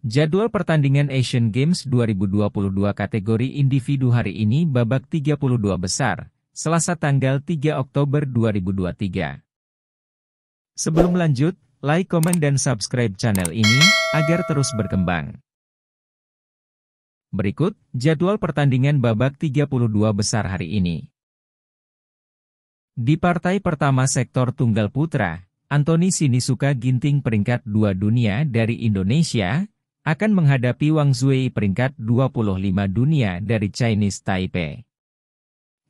Jadwal pertandingan Asian Games 2022 kategori individu hari ini babak 32 besar, Selasa tanggal 3 Oktober 2023. Sebelum lanjut, like, komen, dan subscribe channel ini, agar terus berkembang. Berikut, jadwal pertandingan babak 32 besar hari ini. Di partai pertama sektor tunggal putra, Anthony Sinisuka ginting peringkat dua dunia dari Indonesia, akan menghadapi Wang Zui peringkat 25 dunia dari Chinese Taipei.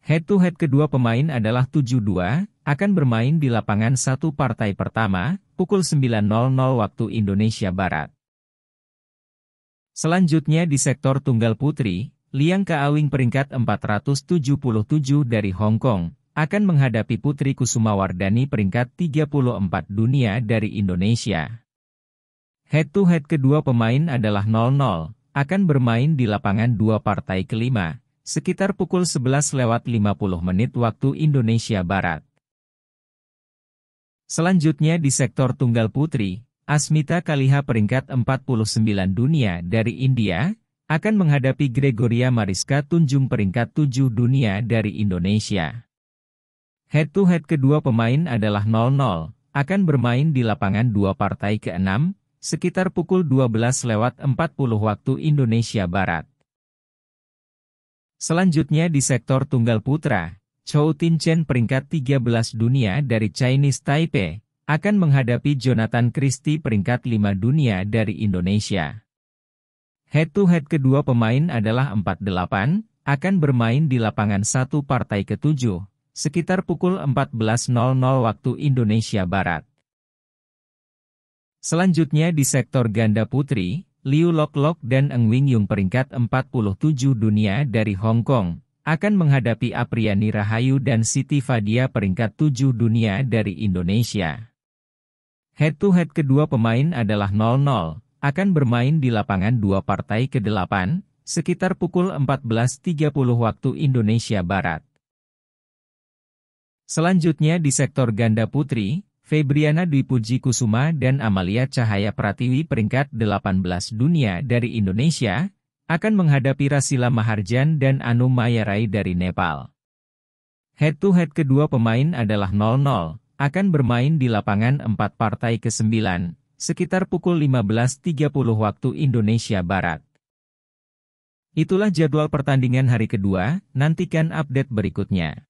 Head-to-head -head kedua pemain adalah 7-2, akan bermain di lapangan satu partai pertama, pukul 9.00 waktu Indonesia Barat. Selanjutnya di sektor tunggal putri, Liang Kaawing peringkat 477 dari Hong Kong, akan menghadapi Putri Kusumawardani peringkat 34 dunia dari Indonesia. Head-to-head kedua pemain adalah 0-0, akan bermain di lapangan dua partai kelima, sekitar pukul 11 lewat 50 menit waktu Indonesia Barat. Selanjutnya di sektor tunggal putri, Asmita Kaliha peringkat 49 dunia dari India, akan menghadapi Gregoria Mariska Tunjung peringkat 7 dunia dari Indonesia. Head-to-head -head kedua pemain adalah 0-0, akan bermain di lapangan dua partai keenam sekitar pukul 12 lewat 40 waktu Indonesia Barat. Selanjutnya di sektor tunggal putra, Chou Tin-chen peringkat 13 dunia dari Chinese Taipei, akan menghadapi Jonathan Christie peringkat 5 dunia dari Indonesia. Head-to-head kedua pemain adalah 48, akan bermain di lapangan satu partai ketujuh, sekitar pukul 14.00 waktu Indonesia Barat. Selanjutnya di sektor ganda putri, Liu Lok Lok dan Eng Wing Yung peringkat 47 dunia dari Hong Kong, akan menghadapi Apriani Rahayu dan Siti Fadia peringkat 7 dunia dari Indonesia. Head-to-head -head kedua pemain adalah 0-0, akan bermain di lapangan dua partai ke-8, sekitar pukul 14.30 waktu Indonesia Barat. Selanjutnya di sektor ganda putri, Febriana Dwi Puji Kusuma dan Amalia Cahaya Pratiwi peringkat 18 dunia dari Indonesia, akan menghadapi Rasila Maharjan dan Anu Mayarai dari Nepal. Head-to-head -head kedua pemain adalah 0-0, akan bermain di lapangan 4 partai ke-9, sekitar pukul 15.30 waktu Indonesia Barat. Itulah jadwal pertandingan hari kedua, nantikan update berikutnya.